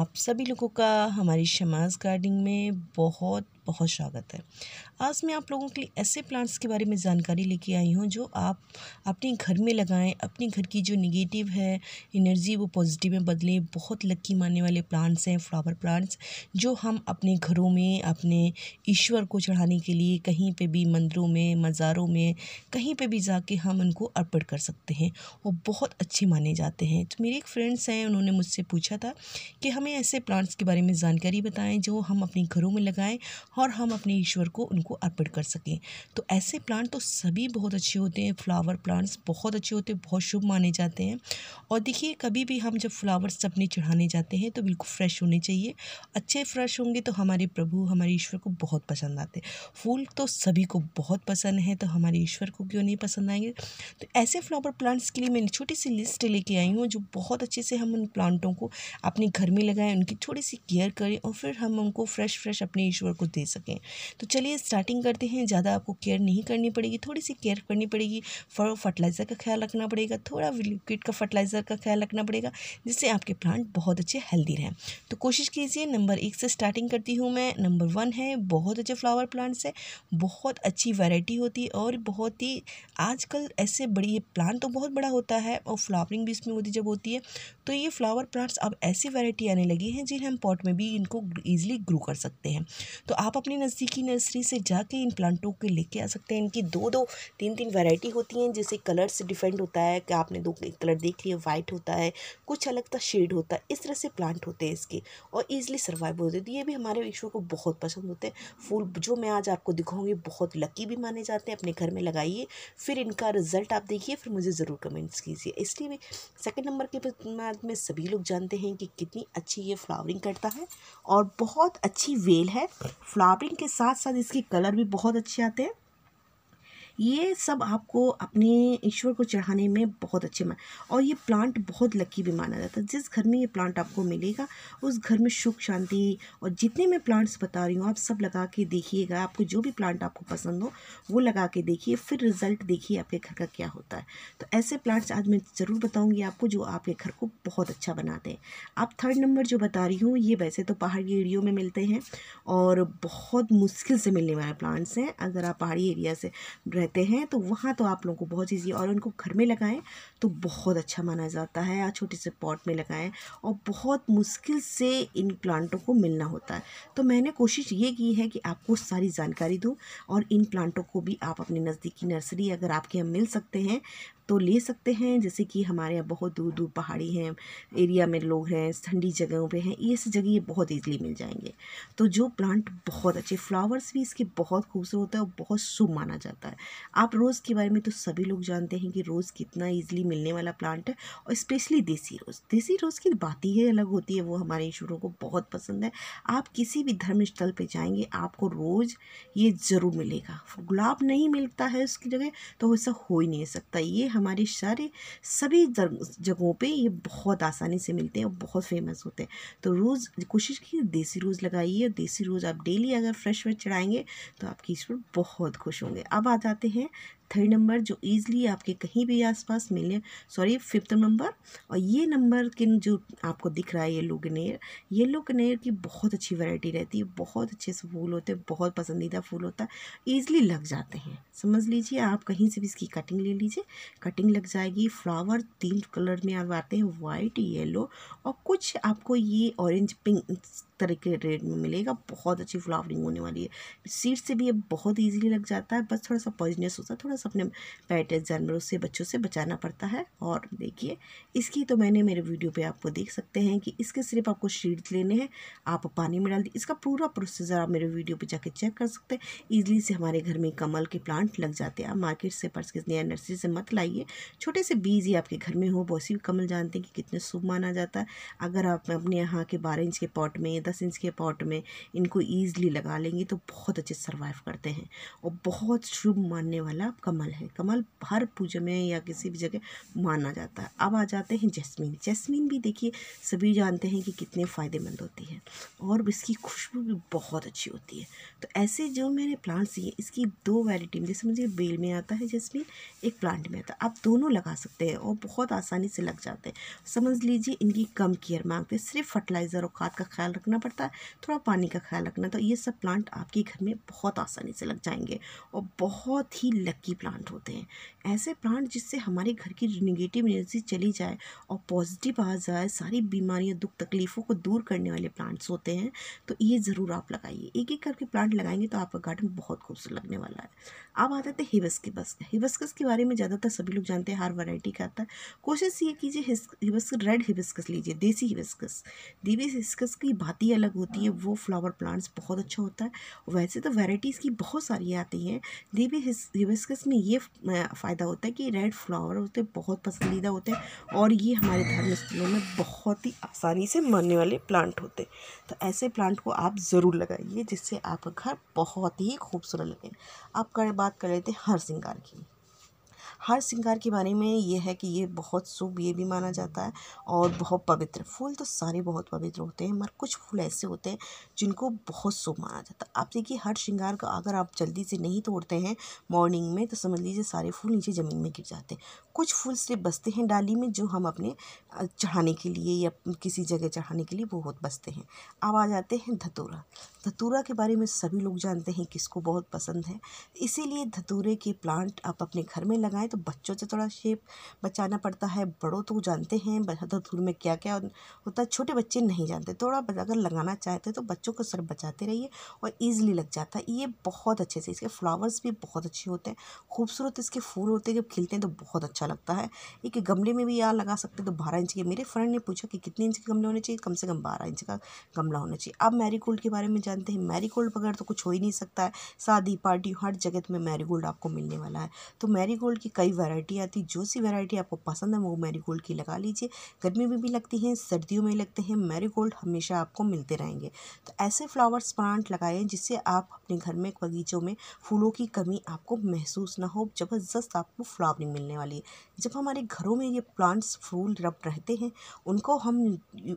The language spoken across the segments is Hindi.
आप सभी लोगों का हमारी शमाज गार्डिंग में बहुत बहुत स्वागत है आज मैं आप लोगों के लिए ऐसे प्लांट्स के बारे में जानकारी लेके आई हूँ जो आप अपने घर में लगाएं अपने घर की जो निगेटिव है एनर्जी वो पॉजिटिव में बदलें बहुत लक्की मानने वाले प्लांट्स हैं फ्लावर प्लांट्स जो हम अपने घरों में अपने ईश्वर को चढ़ाने के लिए कहीं पर भी मंदिरों में मज़ारों में कहीं पर भी जाके हम उनको अर्पण कर सकते हैं वो बहुत अच्छे माने जाते हैं तो मेरे एक फ्रेंड्स हैं उन्होंने मुझसे पूछा था कि हमें ऐसे प्लांट्स के बारे में जानकारी बताएं जो हम अपने घरों में लगाएं और हम अपने ईश्वर को उनको अर्पण कर सकें तो ऐसे प्लांट तो सभी बहुत अच्छे होते हैं फ्लावर प्लांट्स बहुत अच्छे होते हैं बहुत शुभ माने जाते हैं और देखिए कभी भी हम जब फ्लावर्स अपने चढ़ाने जाते हैं तो बिल्कुल फ्रेश होने चाहिए अच्छे फ्रेश होंगे तो हमारे प्रभु हमारे ईश्वर को बहुत पसंद आते फूल तो सभी को बहुत पसंद है तो हमारे ईश्वर को क्यों नहीं पसंद आएंगे तो ऐसे फ्लावर प्लांट्स के लिए मैंने छोटी सी लिस्ट लेके आई हूँ जो बहुत अच्छे से हम उन प्लांटों को अपने घर में लगाएं उनकी थोड़ी सी केयर करें और फिर हम उनको फ्रेश फ्रेश अपने ईश्वर को दे दे सकें तो चलिए स्टार्टिंग करते हैं ज़्यादा आपको केयर नहीं करनी पड़ेगी थोड़ी सी केयर करनी पड़ेगी फर्टिलाइज़र का ख्याल रखना पड़ेगा थोड़ा लिक्विड का फर्टिलाइज़र का ख्याल रखना पड़ेगा जिससे आपके प्लांट बहुत अच्छे हेल्दी रहें तो कोशिश कीजिए नंबर एक से स्टार्टिंग करती हूँ मैं नंबर वन है बहुत अच्छे फ्लावर प्लांट्स है बहुत अच्छी वैरायटी होती है और बहुत ही आजकल ऐसे बड़ी प्लांट तो बहुत बड़ा होता है और फ्लावरिंग भी इसमें होती जब होती है तो ये फ्लावर प्लांट्स अब ऐसी वैरायटी आने लगी हैं जिन्हें हम पॉट में भी इनको ईजिली ग्रो कर सकते हैं तो आप अपनी नज़दीकी नर्सरी से जाके इन प्लांटों के लेके आ सकते हैं इनकी दो दो तीन तीन वैरायटी होती हैं जैसे कलर से डिपेंड होता है कि आपने दो कलर देख लिया वाइट होता है कुछ अलग था शेड होता है इस तरह से प्लांट होते हैं इसके और ईजिली सर्वाइव होते हैं तो ये भी हमारे ईश्वर को बहुत पसंद होते हैं फूल जो मैं आज आपको दिखाऊँगी बहुत लकी भी माने जाते हैं अपने घर में लगाइए फिर इनका रिजल्ट आप देखिए फिर मुझे ज़रूर कमेंट्स कीजिए इसलिए भी सेकेंड नंबर के प्रांत में सभी लोग जानते हैं कि कितनी अच्छी ये फ्लावरिंग करता है और बहुत अच्छी वेल है फ्लावरिंग के साथ साथ इसके कलर भी बहुत अच्छे आते हैं ये सब आपको अपने ईश्वर को चढ़ाने में बहुत अच्छे मान और ये प्लांट बहुत लकी भी माना जाता है जिस घर में ये प्लांट आपको मिलेगा उस घर में सुख शांति और जितने मैं प्लांट्स बता रही हूँ आप सब लगा के देखिएगा आपको जो भी प्लांट आपको पसंद हो वो लगा के देखिए फिर रिज़ल्ट देखिए आपके घर का क्या होता है तो ऐसे प्लांट्स आज मैं ज़रूर बताऊँगी आपको जो आपके घर को बहुत अच्छा बनाते हैं आप थर्ड नंबर जो बता रही हूँ ये वैसे तो पहाड़ी एरियो में मिलते हैं और बहुत मुश्किल से मिलने वाले प्लांट्स हैं अगर आप पहाड़ी एरिया से रहते हैं तो वहाँ तो आप लोगों को बहुत ईजी और उनको घर में लगाएं तो बहुत अच्छा माना जाता है या छोटे से पॉट में लगाएं और बहुत मुश्किल से इन प्लांटों को मिलना होता है तो मैंने कोशिश ये की है कि आपको सारी जानकारी दूँ और इन प्लांटों को भी आप अपने नज़दीकी नर्सरी अगर आपके यहाँ मिल सकते हैं तो ले सकते हैं जैसे कि हमारे यहाँ बहुत दूर दूर पहाड़ी हैं एरिया में लोग हैं ठंडी जगहों पे हैं ये जगह ये बहुत ईजिली मिल जाएंगे तो जो प्लांट बहुत अच्छे फ्लावर्स भी इसके बहुत खूबसूरत होता है और बहुत शुभ माना जाता है आप रोज़ के बारे में तो सभी लोग जानते हैं कि रोज़ कितना ईजिली मिलने वाला प्लांट है और स्पेशली देसी रोज़ देसी रोज़ की बात ही अलग होती है वो हमारे ईश्वरों को बहुत पसंद है आप किसी भी धर्म स्थल पर जाएंगे आपको रोज़ ये ज़रूर मिलेगा गुलाब नहीं मिलता है उसकी जगह तो वैसा हो ही नहीं सकता ये हम हमारे सारे सभी जगहों पे ये बहुत आसानी से मिलते हैं और बहुत फेमस होते हैं तो रोज़ कोशिश कीजिए देसी रोज़ लगाइए और देसी रोज़ आप डेली अगर फ्रेश फ्रेश चढ़ाएंगे तो आपकी स्टूडेंट बहुत खुश होंगे अब आ जाते हैं थर्ड नंबर जो ईज़िली आपके कहीं भी आसपास मिले सॉरी फिफ्थ नंबर और ये नंबर किन जो आपको दिख रहा है येलो गनेर येलो गनेर की बहुत अच्छी वैरायटी रहती है बहुत अच्छे से फूल होते हैं बहुत पसंदीदा फूल होता है ईज़िली लग जाते हैं समझ लीजिए आप कहीं से भी इसकी कटिंग ले लीजिए कटिंग लग जाएगी फ्लावर तीन कलर में आप आते हैं वाइट येलो और कुछ आपको ये ऑरेंज पिंक तरह के रेट में मिलेगा बहुत अच्छी फ्लावरिंग होने वाली है सीड से भी ये बहुत ईजिली लग जाता है बस थोड़ा सा पॉइजनस होता है थोड़ा वायरस अपने पैट जानवरों से बच्चों से बचाना पड़ता है और देखिए इसकी तो मैंने मेरे वीडियो पे आपको देख सकते हैं कि इसके सिर्फ आपको शीड्स लेने हैं आप पानी में डाल दी इसका पूरा प्रोसेसर आप मेरे वीडियो पर जाके चेक कर सकते हैं ईजिली से हमारे घर में कमल के प्लांट लग जाते हैं आप मार्केट से परचेज या नर्सरी से मत लाइए छोटे से बीज ही आपके घर में हो बहुत सी कमल जानते हैं कि कितने शुभ माना जाता है अगर आप अपने यहाँ के बारह इंच के पॉट में दस इंच के पॉट में इनको ईजिली लगा लेंगे तो बहुत अच्छे सर्वाइव करते हैं और बहुत शुभ मानने वाला आपका कमल है कमल हर पूजा में या किसी भी जगह माना जाता है अब आ जाते हैं जैस्मीन जैस्मीन भी देखिए सभी जानते हैं कि कितने फ़ायदेमंद होती है और इसकी खुशबू भी बहुत अच्छी होती है तो ऐसे जो मैंने प्लांट्स दिए इसकी दो वैरायटी में जैसे मुझे बेल में आता है जैस्मीन एक प्लांट में आता है आप दोनों लगा सकते हैं और बहुत आसानी से लग जाते हैं समझ लीजिए इनकी कम केयर मांगते हैं सिर्फ फर्टिलाइज़र और खाद का ख्याल रखना पड़ता है थोड़ा पानी का ख्याल रखना तो ये सब प्लांट आपके घर में बहुत आसानी से लग जाएंगे और बहुत ही लकी की प्लांट होते हैं ऐसे प्लांट जिससे हमारे घर की निगेटिव एनर्जी चली जाए और पॉजिटिव आ जाए सारी बीमारियां दुख तकलीफ़ों को दूर करने वाले प्लांट्स होते हैं तो ये ज़रूर आप लगाइए एक एक करके प्लांट लगाएंगे तो आपका गार्डन बहुत खूबसूरत लगने वाला है अब आ जाते हैं हिबस्कस के बारे में ज़्यादातर सभी लोग जानते हैं हर वैरायटी का आता है कोशिश ये कीजिए हिबस्क रेड हिबस्कस लीजिए देसी हिबस्कस देवी हिबस्कस की बात ही अलग होती है वो फ्लावर प्लांट्स बहुत अच्छा होता है वैसे तो वैराइटीज़ की बहुत सारी आती हैं देवी हिबस्कस इसमें ये फ़ायदा होता है कि रेड फ्लावर होते बहुत पसंदीदा होते हैं और ये हमारे धार्मिक स्थलों में बहुत ही आसानी से मरने वाले प्लांट होते हैं तो ऐसे प्लांट को आप ज़रूर लगाइए जिससे आपका घर बहुत ही खूबसूरत लगे आप कर बात कर लेते हैं हर श्रृंगार की हर श्रृंगार के बारे में ये है कि ये बहुत शुभ ये भी माना जाता है और बहुत पवित्र फूल तो सारे बहुत पवित्र होते हैं मगर कुछ फूल ऐसे होते हैं जिनको बहुत शुभ माना जाता है आप देखिए हर श्रृंगार का अगर आप जल्दी से नहीं तोड़ते हैं मॉर्निंग में तो समझ लीजिए सारे फूल नीचे ज़मीन में गिर जाते हैं कुछ फूल सिर्फ बसते हैं डाली में जो हम अपने चढ़ाने के लिए या किसी जगह चढ़ाने के लिए बहुत बसते हैं अब आ जाते हैं धतूरा धतूरा के बारे में सभी लोग जानते हैं किसको बहुत पसंद है इसीलिए धतूरे के प्लांट आप अपने घर में लगाएं तो बच्चों से थोड़ा शेप बचाना पड़ता है बड़ों तो जानते हैं धूल में क्या क्या होता है छोटे बच्चे नहीं जानते थोड़ा अगर लगाना चाहते तो बच्चों को सर बचाते रहिए और ईजिली लग जाता है ये बहुत अच्छे से इसके फ्लावर्स भी बहुत अच्छे होते हैं खूबसूरत इसके फूल होते हैं जब खिलते हैं तो बहुत अच्छा लगता है एक गमले में भी यहाँ लगा सकते तो बारह इंच के मेरे फ्रेंड ने पूछा कि कितने इंच के गमले होने चाहिए कम से कम बारह इंच का गमला होना चाहिए आप मैरी के बारे में जानते हैं मैरी बगैर तो कुछ हो ही नहीं सकता है शादी पार्टी हर जगह में मैरी आपको मिलने वाला है तो मैरी की कई वैरायटी आती है जो सी वैरायटी आपको पसंद है वो मैरीगोल्ड की लगा लीजिए गर्मी में भी लगती हैं सर्दियों में लगते हैं मैरीगोल्ड हमेशा आपको मिलते रहेंगे तो ऐसे फ्लावर्स प्लांट लगाएं जिससे आप अपने घर में बगीचों में फूलों की कमी आपको महसूस ना हो ज़बरदस्त आपको फ्लावरिंग मिलने वाली है जब हमारे घरों में ये प्लांट्स फूल रब रहते हैं उनको हम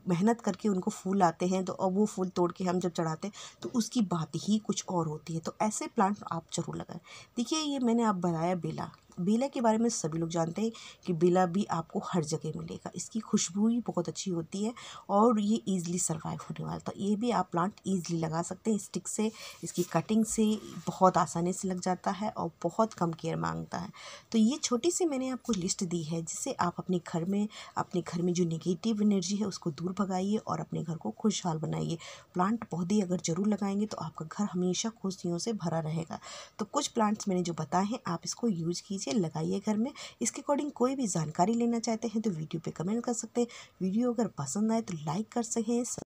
मेहनत करके उनको फूल आते हैं तो अब वो फूल तोड़ के हम जब चढ़ाते हैं तो उसकी बात ही कुछ और होती है तो ऐसे प्लांट आप ज़रूर लगाएं देखिए ये मैंने आप बताया बेला बेला के बारे में सभी लोग जानते हैं कि बेला भी आपको हर जगह मिलेगा इसकी खुशबू भी बहुत अच्छी होती है और ये ईज़िली सर्वाइव होने वाला तो ये भी आप प्लांट ईज़िली लगा सकते हैं स्टिक से इसकी कटिंग से बहुत आसानी से लग जाता है और बहुत कम केयर मांगता है तो ये छोटी सी मैंने आपको लिस्ट दी है जिससे आप अपने घर में अपने घर में जो निगेटिव एनर्जी है उसको दूर भगाइए और अपने घर को खुशहाल बनाइए प्लांट पौधे अगर ज़रूर लगाएंगे तो आपका घर हमेशा खुशियों से भरा रहेगा तो कुछ प्लांट्स मैंने जो बताए हैं आप इसको यूज कीजिए कीजिए लगाइए घर में इसके अकॉर्डिंग कोई भी जानकारी लेना चाहते हैं तो वीडियो पे कमेंट कर सकते हैं वीडियो अगर पसंद आए तो लाइक कर सकें